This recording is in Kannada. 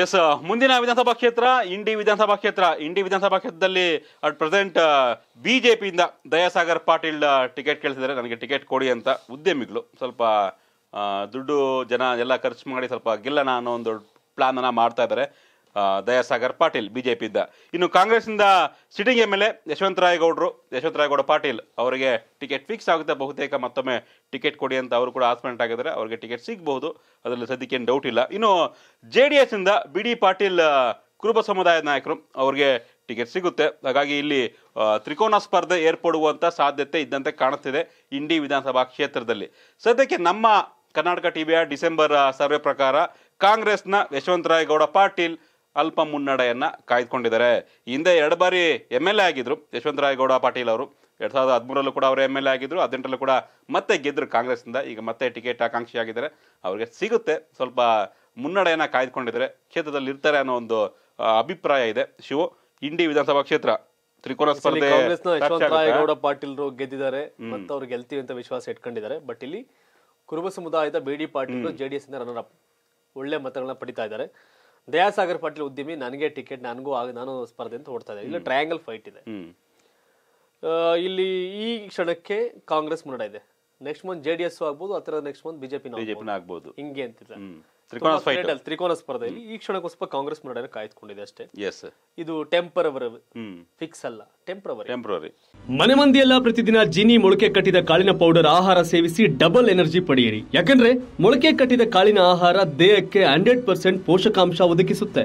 ಎಸ್ ಮುಂದಿನ ವಿಧಾನಸಭಾ ಕ್ಷೇತ್ರ ಇಂಡಿ ವಿಧಾನಸಭಾ ಕ್ಷೇತ್ರ ಇಂಡಿ ವಿಧಾನಸಭಾ ಕ್ಷೇತ್ರದಲ್ಲಿ ಅಟ್ ಪ್ರೆಸೆಂಟ್ ಬಿಜೆಪಿಯಿಂದ ದಯಾಸಾಗರ್ ಪಾಟೀಲ್ ಟಿಕೆಟ್ ಕೇಳಿಸಿದರೆ ನನಗೆ ಟಿಕೆಟ್ ಕೊಡಿ ಅಂತ ಉದ್ಯಮಿಗಳು ಸ್ವಲ್ಪ ದುಡ್ಡು ಜನ ಎಲ್ಲ ಖರ್ಚು ಮಾಡಿ ಸ್ವಲ್ಪ ಗೆಲ್ಲಣ ಅನ್ನೋ ಒಂದು ಪ್ಲಾನನ್ನು ಮಾಡ್ತಾ ಇದ್ದಾರೆ ದಯಾಸಾಗರ್ ಪಾಟೀಲ್ ಬಿ ಜೆ ಪಿಯಿಂದ ಇನ್ನು ಕಾಂಗ್ರೆಸ್ನಿಂದ ಸಿಟಿಂಗ್ ಎಮ್ ಎಲ್ ಎ ಯಶವಂತರಾಯಗೌಡರು ಯಶವಂತರಾಯಗೌಡ ಪಾಟೀಲ್ ಅವರಿಗೆ ಟಿಕೆಟ್ ಫಿಕ್ಸ್ ಆಗುತ್ತೆ ಬಹುತೇಕ ಮತ್ತೊಮ್ಮೆ ಟಿಕೆಟ್ ಕೊಡಿ ಅಂತ ಅವರು ಕೂಡ ಆಸ್ಪೆಂಟ್ ಆಗಿದ್ದಾರೆ ಅವರಿಗೆ ಟಿಕೆಟ್ ಸಿಗಬಹುದು ಅದರಲ್ಲಿ ಸದ್ಯಕ್ಕೆ ಏನು ಡೌಟ್ ಇಲ್ಲ ಇನ್ನು ಜೆ ಡಿ ಎಸ್ನಿಂದ ಬಿ ಡಿ ಪಾಟೀಲ್ ಕುರುಬ ಸಮುದಾಯದ ನಾಯಕರು ಅವ್ರಿಗೆ ಟಿಕೆಟ್ ಸಿಗುತ್ತೆ ಹಾಗಾಗಿ ಇಲ್ಲಿ ತ್ರಿಕೋನ ಸ್ಪರ್ಧೆ ಏರ್ಪಡುವಂಥ ಸಾಧ್ಯತೆ ಇದ್ದಂತೆ ಕಾಣುತ್ತಿದೆ ಇಂಡಿ ವಿಧಾನಸಭಾ ಕ್ಷೇತ್ರದಲ್ಲಿ ಸದ್ಯಕ್ಕೆ ನಮ್ಮ ಕರ್ನಾಟಕ ಟಿವಿಯ ಡಿಸೆಂಬರ್ ಸರ್ವೆ ಪ್ರಕಾರ ಕಾಂಗ್ರೆಸ್ನ ಯಶವಂತರಾಯಗೌಡ ಪಾಟೀಲ್ ಅಲ್ಪ ಮುನ್ನಡೆಯನ್ನು ಕಾಯ್ದುಕೊಂಡಿದ್ದಾರೆ ಹಿಂದೆ ಎರಡು ಬಾರಿ ಎಮ್ ಎಲ್ ಎ ಆಗಿದ್ದರು ಯಶವಂತರಾಯಗೌಡ ಪಾಟೀಲ್ ಅವರು ಎರಡು ಸಾವಿರದ ಹದಿಮೂರಲ್ಲೂ ಕೂಡ ಅವರು ಎಮ್ ಎಲ್ ಎ ಆಗಿದ್ದರು ಹದಿನೆಂಟರಲ್ಲೂ ಕೂಡ ಮತ್ತೆ ಗೆದ್ದರು ಕಾಂಗ್ರೆಸ್ನಿಂದ ಈಗ ಮತ್ತೆ ಟಿಕೆಟ್ ಆಕಾಂಕ್ಷಿ ಆಗಿದ್ದಾರೆ ಅವರಿಗೆ ಸಿಗುತ್ತೆ ಸ್ವಲ್ಪ ಮುನ್ನಡೆಯನ್ನು ಕಾಯ್ದುಕೊಂಡಿದ್ದಾರೆ ಕ್ಷೇತ್ರದಲ್ಲಿ ಇರ್ತಾರೆ ಅನ್ನೋ ಒಂದು ಅಭಿಪ್ರಾಯ ಇದೆ ಶಿವ ಇಂಡಿ ವಿಧಾನಸಭಾ ಕ್ಷೇತ್ರ ತ್ರಿಕೋನ ಸ್ಪರ್ಧೆ ಯಶವಂತರಾಯಗೌಡ ಪಾಟೀಲ್ರು ಗೆದ್ದಿದ್ದಾರೆ ಮತ್ತೆ ಅವ್ರು ಗೆಲ್ತೀವಿ ಅಂತ ವಿಶ್ವಾಸ ಇಟ್ಕೊಂಡಿದ್ದಾರೆ ಬಟ್ ಇಲ್ಲಿ ಕುರುಬ ಸಮುದಾಯದ ಬಿಡಿ ಡಿ ಪಾಟೀಲ್ ಜೆಡಿಎಸ್ ಇಂದ ರನ್ನರ್ ಅಪ್ ಒಳ್ಳೆ ಮತಗಳನ್ನ ಪಡಿತಾ ಇದ್ದಾರೆ ದಯಾಸಾಗರ್ ಪಾಟೀಲ್ ಉದ್ಯಮಿ ನನಗೆ ಟಿಕೆಟ್ ನನಗೂ ಆಗ ನಾನು ಸ್ಪರ್ಧೆ ಅಂತ ಓಡ್ತಾ ಇದೆ ಇಲ್ಲಿ ಟ್ರಯಾಂಗಲ್ ಫೈಟ್ ಇದೆ ಇಲ್ಲಿ ಈ ಕ್ಷಣಕ್ಕೆ ಕಾಂಗ್ರೆಸ್ ಮುನ್ನಡೆ ಇದೆ next month J D S ಆಗ್ಬೋದು ನೆಕ್ಸ್ಟ್ ಮಂತ್ ಬಿಜೆಪಿ ಆಗ್ಬೋದು ಹಿಂಗೆ ಅಂತಿದ್ರೆ ತ್ರಿಕೋನ ತ್ರಿಕೋನ ಸ್ಪರ್ಧೆಯಲ್ಲಿ ಈ ಕ್ಷಣಕ್ಕೋಸ್ಕರ ಕಾಂಗ್ರೆಸ್ ಮುನ್ನಡೆನ ಕಾಯ್ದುಕೊಂಡಿದೆ ಅಷ್ಟೇ ಎಸ್ ಇದು ಟೆಂಪರವರಿ ಫಿಕ್ಸ್ ಅಲ್ಲ ಟೆಂಪರವರಿ ಟೆಂಪರವರಿ ಮನೆ ಮಂದಿಯೆಲ್ಲ ಪ್ರತಿದಿನ ಜಿನಿ ಮೊಳಕೆ ಕಟ್ಟಿದ ಕಾಳಿನ ಪೌಡರ್ ಆಹಾರ ಸೇವಿಸಿ ಡಬಲ್ ಎನರ್ಜಿ ಪಡೆಯಿರಿ ಯಾಕಂದ್ರೆ ಮೊಳಕೆ ಕಟ್ಟಿದ ಕಾಳಿನ ಆಹಾರ ದೇಹಕ್ಕೆ ಹಂಡ್ರೆಡ್ ಪರ್ಸೆಂಟ್ ಪೋಷಕಾಂಶ ಒದಗಿಸುತ್ತೆ